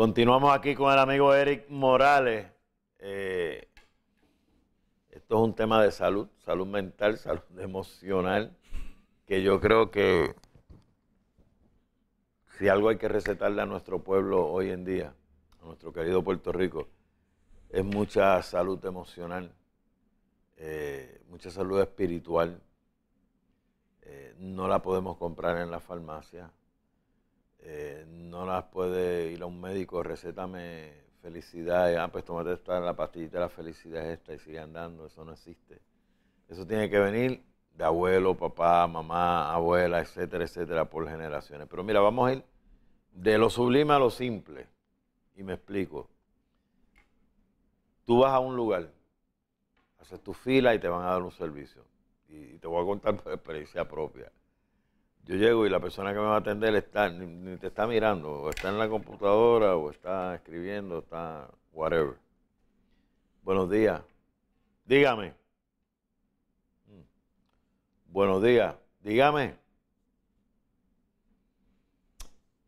Continuamos aquí con el amigo Eric Morales. Eh, esto es un tema de salud, salud mental, salud emocional, que yo creo que si algo hay que recetarle a nuestro pueblo hoy en día, a nuestro querido Puerto Rico, es mucha salud emocional, eh, mucha salud espiritual. Eh, no la podemos comprar en la farmacia, eh, no las puede ir a un médico, recétame felicidad, y, ah, pues tómate esta, la pastillita de la felicidad es esta y sigue andando, eso no existe. Eso tiene que venir de abuelo, papá, mamá, abuela, etcétera, etcétera, por generaciones. Pero mira, vamos a ir de lo sublime a lo simple. Y me explico. Tú vas a un lugar, haces tu fila y te van a dar un servicio. Y, te voy a contar por experiencia propia yo llego y la persona que me va a atender está, ni, te está mirando, o está en la computadora, o está escribiendo, está whatever. Buenos días. Dígame. Mm. Buenos días. Dígame.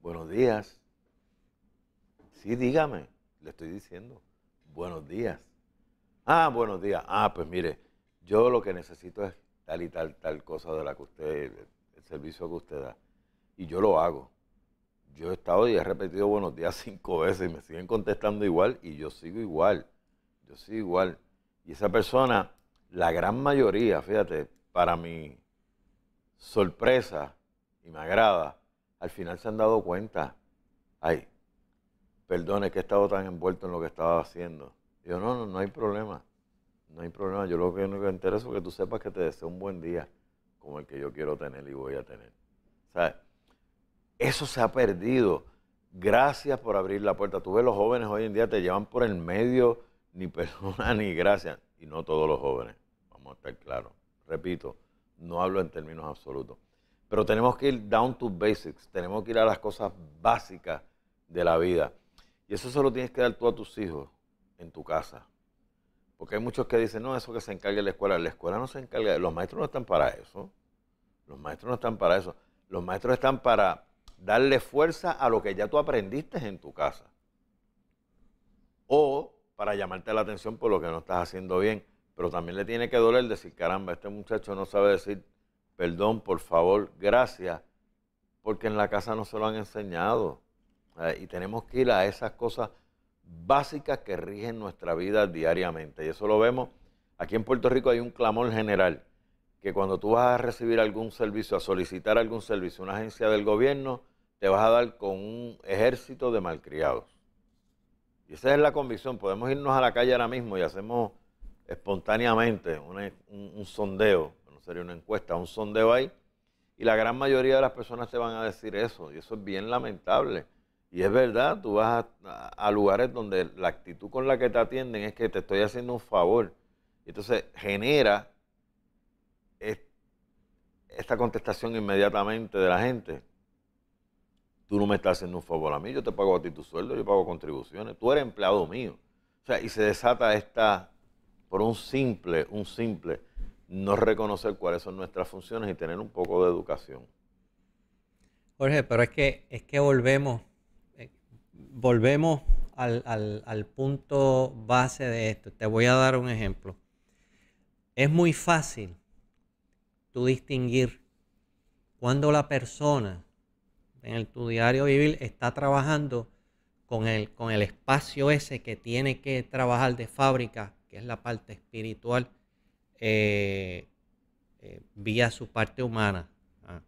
Buenos días. Sí, dígame. Le estoy diciendo. Buenos días. Ah, buenos días. Ah, pues mire, yo lo que necesito es tal y tal, tal cosa de la que usted servicio que usted da. Y yo lo hago. Yo he estado y he repetido buenos días cinco veces y me siguen contestando igual y yo sigo igual. Yo sigo igual. Y esa persona, la gran mayoría, fíjate, para mi sorpresa y me agrada, al final se han dado cuenta. Ay, perdone que he estado tan envuelto en lo que estaba haciendo. yo, no, no, no hay problema. No hay problema. Yo lo que que me interesa es que tú sepas que te deseo un buen día como el que yo quiero tener y voy a tener. ¿Sabes? Eso se ha perdido. Gracias por abrir la puerta. Tú ves, los jóvenes hoy en día te llevan por el medio, ni persona ni gracias. Y no todos los jóvenes, vamos a estar claros. Repito, no hablo en términos absolutos. Pero tenemos que ir down to basics, tenemos que ir a las cosas básicas de la vida. Y eso solo tienes que dar tú a tus hijos en tu casa. Porque hay muchos que dicen, no, eso que se encargue la escuela. La escuela no se encarga, los maestros no están para eso. Los maestros no están para eso. Los maestros están para darle fuerza a lo que ya tú aprendiste en tu casa. O para llamarte la atención por lo que no estás haciendo bien. Pero también le tiene que doler decir, caramba, este muchacho no sabe decir perdón, por favor, gracias, porque en la casa no se lo han enseñado. y tenemos que ir a esas cosas básicas que rigen nuestra vida diariamente. Y eso lo vemos. Aquí en Puerto Rico hay un clamor general que cuando tú vas a recibir algún servicio, a solicitar algún servicio, una agencia del gobierno, te vas a dar con un ejército de malcriados. Y esa es la convicción. Podemos irnos a la calle ahora mismo y hacemos espontáneamente un, sondeo, no sería una encuesta, un sondeo ahí, y la gran mayoría de las personas te van a decir eso, y eso es bien lamentable. Y es verdad, tú vas a, a lugares donde la actitud con la que te atienden es que te estoy haciendo un favor. Entonces genera esta contestación inmediatamente de la gente. Tú no me estás haciendo un favor a mí, yo te pago a ti tu sueldo, yo pago contribuciones, tú eres empleado mío. O sea, y se desata esta, por un simple, un simple, no reconocer cuáles son nuestras funciones y tener un poco de educación. Jorge, pero es que, es que volvemos, eh, volvemos al punto base de esto. Te voy a dar un ejemplo. Es muy fácil tú distinguir cuando la persona en el, tu diario vivir está trabajando con el, con el espacio ese que tiene que trabajar de fábrica, que es la parte espiritual, eh, eh, vía su parte humana. Ah,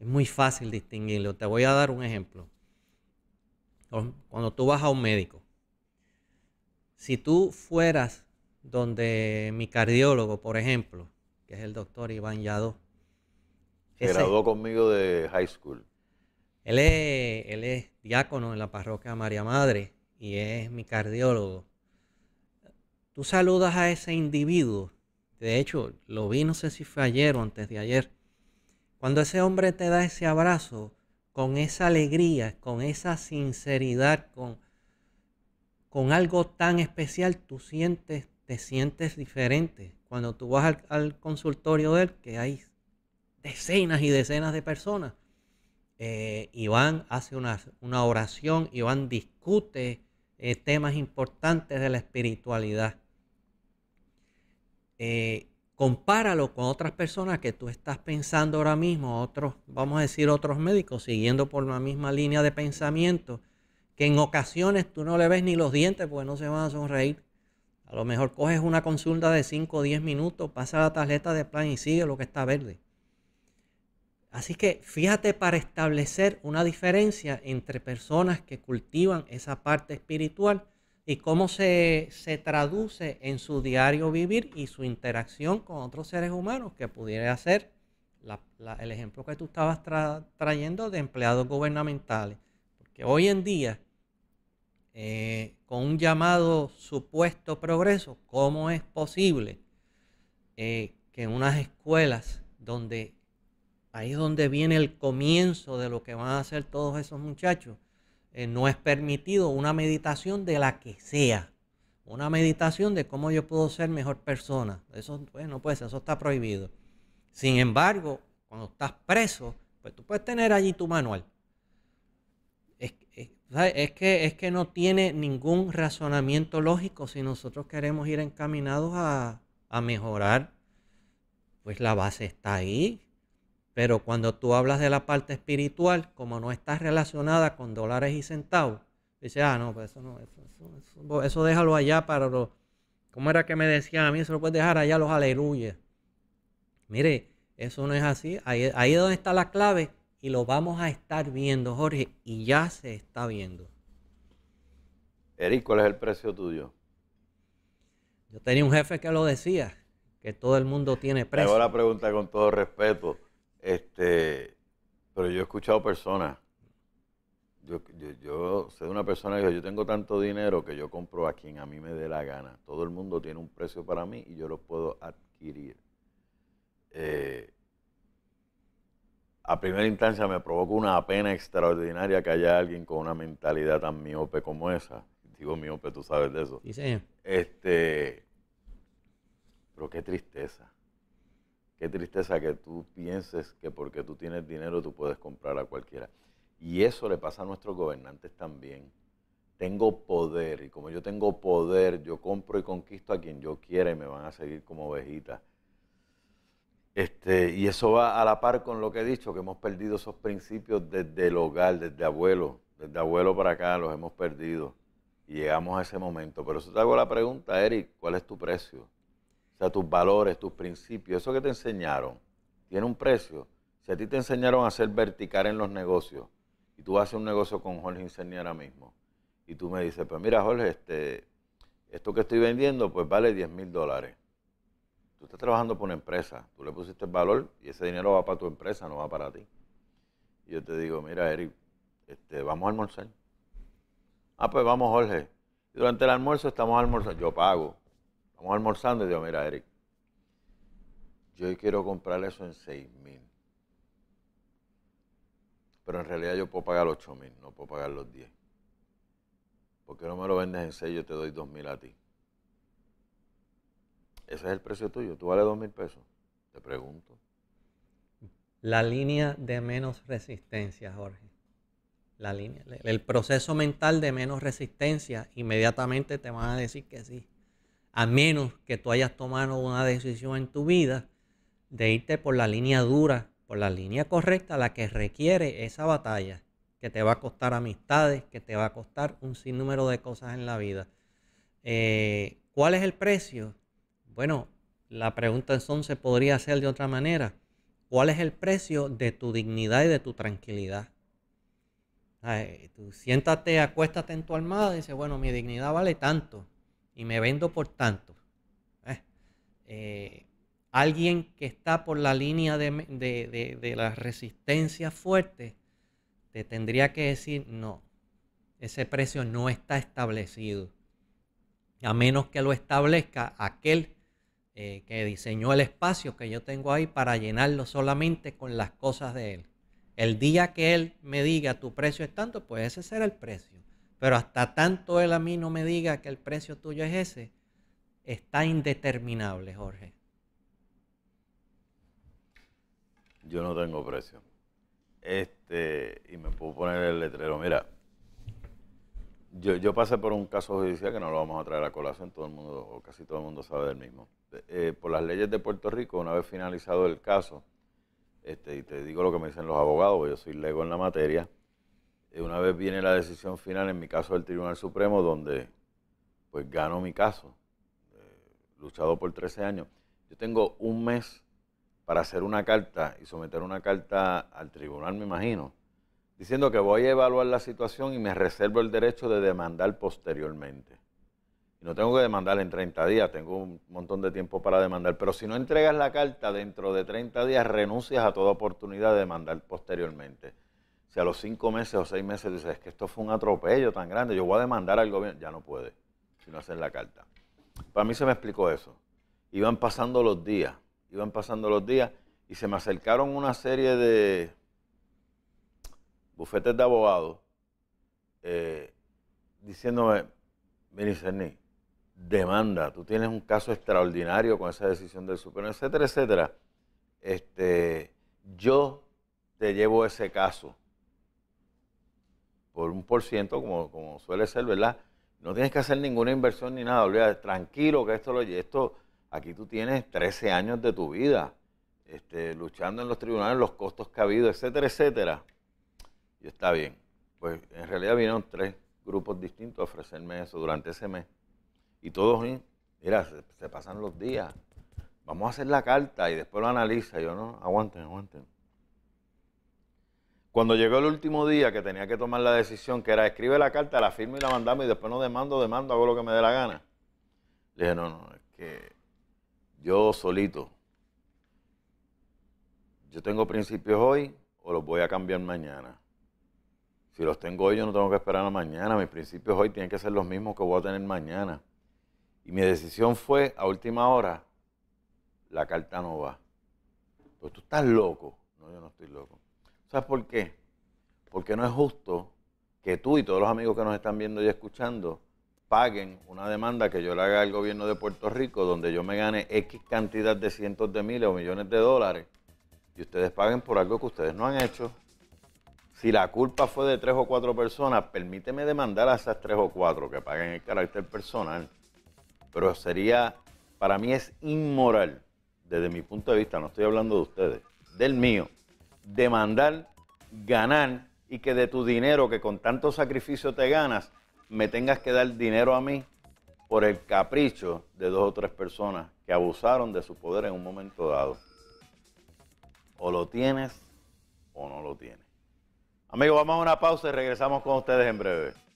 es muy fácil distinguirlo. Te voy a dar un ejemplo. Cuando tú vas a un médico, si tú fueras donde mi cardiólogo, por ejemplo, que es el doctor Iván Yadó. Se graduó conmigo de high school. Él es, es diácono en la parroquia María Madre y es mi cardiólogo. Tú saludas a ese individuo. De hecho, lo vi, no sé si fue ayer o antes de ayer. Cuando ese hombre te da ese abrazo, con esa alegría, con esa sinceridad, con, con algo tan especial, tú sientes te sientes diferente. Cuando tú vas al, consultorio de él, que hay decenas y decenas de personas, eh, Iván hace una, una, oración, Iván discute eh, temas importantes de la espiritualidad. Eh, compáralo con otras personas que tú estás pensando ahora mismo, otros, vamos a decir otros médicos, siguiendo por la misma línea de pensamiento, que en ocasiones tú no le ves ni los dientes porque no se van a sonreír. A lo mejor coges una consulta de 5 o 10 minutos, pasa la tarjeta de plan y sigue lo que está verde. Así que fíjate para establecer una diferencia entre personas que cultivan esa parte espiritual y cómo se, traduce en su diario vivir y su interacción con otros seres humanos, que pudiera ser el ejemplo que tú estabas trayendo de empleados gubernamentales. Porque hoy en día eh, con un llamado supuesto progreso, ¿cómo es posible eh, que en unas escuelas donde ahí es donde viene el comienzo de lo que van a hacer todos esos muchachos, eh, no es permitido una meditación de la que sea? Una meditación de cómo yo puedo ser mejor persona. Eso pues, no puede ser, eso está prohibido. Sin embargo, cuando estás preso, pues tú puedes tener allí tu manual es que, es que no tiene ningún razonamiento lógico si nosotros queremos ir encaminados a, mejorar. Pues la base está ahí. Pero cuando tú hablas de la parte espiritual, como no está relacionada con dólares y centavos, dices, ah, no, pues eso no, eso, déjalo allá para los. ¿Cómo era que me decían a mí? se lo puedes dejar allá los aleluyas. Mire, eso no es así. Ahí, ahí es donde está la clave y lo vamos a estar viendo, Jorge, y ya se está viendo. Eric, ¿cuál es el precio tuyo? Yo tenía un jefe que lo decía, que todo el mundo tiene precio. Ahora la pregunta con todo respeto. Este, pero yo he escuchado personas. Yo, yo, yo soy una persona que dijo, yo tengo tanto dinero que yo compro a quien a mí me dé la gana. Todo el mundo tiene un precio para mí y yo lo puedo adquirir. Eh, a primera instancia me provoca una pena extraordinaria que haya alguien con una mentalidad tan miope como esa. Digo miope, tú sabes de eso. Sí, señor. Este, pero qué tristeza. Qué tristeza que tú pienses que porque tú tienes dinero tú puedes comprar a cualquiera. Y eso le pasa a nuestros gobernantes también. Tengo poder y como yo tengo poder, yo compro y conquisto a quien yo quiera y me van a seguir como ovejitas. Este, y eso va a la par con lo que he dicho, que hemos perdido esos principios desde el hogar, desde abuelo, desde abuelo para acá los hemos perdido y llegamos a ese momento. Pero eso te hago la pregunta, Eric, ¿cuál es tu precio? O sea, tus valores, tus principios, eso que te enseñaron, tiene un precio. Si a ti te enseñaron a ser vertical en los negocios y tú haces un negocio con Jorge Inserni ahora mismo y tú me dices, pues mira Jorge, este, esto que estoy vendiendo pues vale 10 mil dólares tú estás trabajando por una empresa, tú le pusiste el valor y ese dinero va para tu empresa, no va para ti. Y yo te digo, mira, Eric, este, vamos a almorzar. Ah, pues vamos, Jorge. Y durante el almuerzo estamos almorzando. Yo pago. Estamos almorzando y digo, mira, Eric, yo quiero comprar eso en 6 mil. Pero en realidad yo puedo pagar 8 mil, no puedo pagar los 10. ¿Por qué no me lo vendes en 6 yo te doy 2 mil a ti? Ese es el precio tuyo. Tú vale dos mil pesos. Te pregunto. La línea de menos resistencia, Jorge. La línea, el proceso mental de menos resistencia, inmediatamente te van a decir que sí. A menos que tú hayas tomado una decisión en tu vida de irte por la línea dura, por la línea correcta, la que requiere esa batalla, que te va a costar amistades, que te va a costar un sinnúmero de cosas en la vida. Eh, ¿Cuál es el precio? Bueno, la pregunta entonces podría ser de otra manera. ¿Cuál es el precio de tu dignidad y de tu tranquilidad? tú siéntate, acuéstate en tu armada y dices, bueno, mi dignidad vale tanto y me vendo por tanto. Eh, eh, alguien que está por la línea de, de la resistencia fuerte te tendría que decir, no, ese precio no está establecido. A menos que lo establezca aquel eh, que diseñó el espacio que yo tengo ahí para llenarlo solamente con las cosas de Él. El día que Él me diga tu precio es tanto, pues ese será el precio. Pero hasta tanto Él a mí no me diga que el precio tuyo es ese, está indeterminable, Jorge. Yo no tengo precio. Este, y me puedo poner el letrero, mira, yo, pasé por un caso judicial que no lo vamos a traer a colación, todo el mundo, o casi todo el mundo sabe del mismo. Eh, por las leyes de Puerto Rico, una vez finalizado el caso, este, y te digo lo que me dicen los abogados, yo soy lego en la materia, eh, una vez viene la decisión final, en mi caso del Tribunal Supremo, donde pues gano mi caso, eh, luchado por 13 años. Yo tengo un mes para hacer una carta y someter una carta al tribunal, me imagino, diciendo que voy a evaluar la situación y me reservo el derecho de demandar posteriormente. Y no tengo que demandar en 30 días, tengo un montón de tiempo para demandar, pero si no entregas la carta dentro de 30 días, renuncias a toda oportunidad de demandar posteriormente. Si a los cinco meses o seis meses dices, que esto fue un atropello tan grande, yo voy a demandar al gobierno, ya no puede, si no hacen la carta. Para mí se me explicó eso. Iban pasando los días, iban pasando los días y se me acercaron una serie de bufetes de abogados eh, diciéndome, mire, Cerny, demanda, tú tienes un caso extraordinario con esa decisión del Supremo, etcétera, etcétera. Este, yo te llevo ese caso por un por ciento, como, como suele ser, ¿verdad? No tienes que hacer ninguna inversión ni nada, olvídate, tranquilo que esto lo esto aquí tú tienes 13 años de tu vida este, luchando en los tribunales, los costos que ha habido, etcétera, etcétera. Y está bien. Pues en realidad vinieron tres grupos distintos a ofrecerme eso durante ese mes. Y todos, eh, mira, se, pasan los días. Vamos a hacer la carta y después lo analiza. Yo no, aguanten, aguanten. Cuando llegó el último día que tenía que tomar la decisión, que era escribe la carta, la firmo y la mandamos y después no demando, demando, hago lo que me dé la gana. Le dije, no, no, es que yo solito, yo tengo principios hoy o los voy a cambiar mañana. Si los tengo hoy, yo no tengo que esperar a mañana. Mis principios hoy tienen que ser los mismos que voy a tener mañana. Y mi decisión fue, a última hora, la carta no va. pues tú estás loco. No, yo no estoy loco. ¿Sabes por qué? Porque no es justo que tú y todos los amigos que nos están viendo y escuchando paguen una demanda que yo le haga al gobierno de Puerto Rico, donde yo me gane X cantidad de cientos de miles o millones de dólares, y ustedes paguen por algo que ustedes no han hecho si la culpa fue de tres o cuatro personas, permíteme demandar a esas tres o cuatro que paguen el carácter personal. Pero sería, para mí es inmoral, desde mi punto de vista, no estoy hablando de ustedes, del mío, demandar, ganar y que de tu dinero que con tanto sacrificio te ganas, me tengas que dar dinero a mí por el capricho de dos o tres personas que abusaron de su poder en un momento dado. O lo tienes o no lo tienes. Amigos, vamos a una pausa y regresamos con ustedes en breve.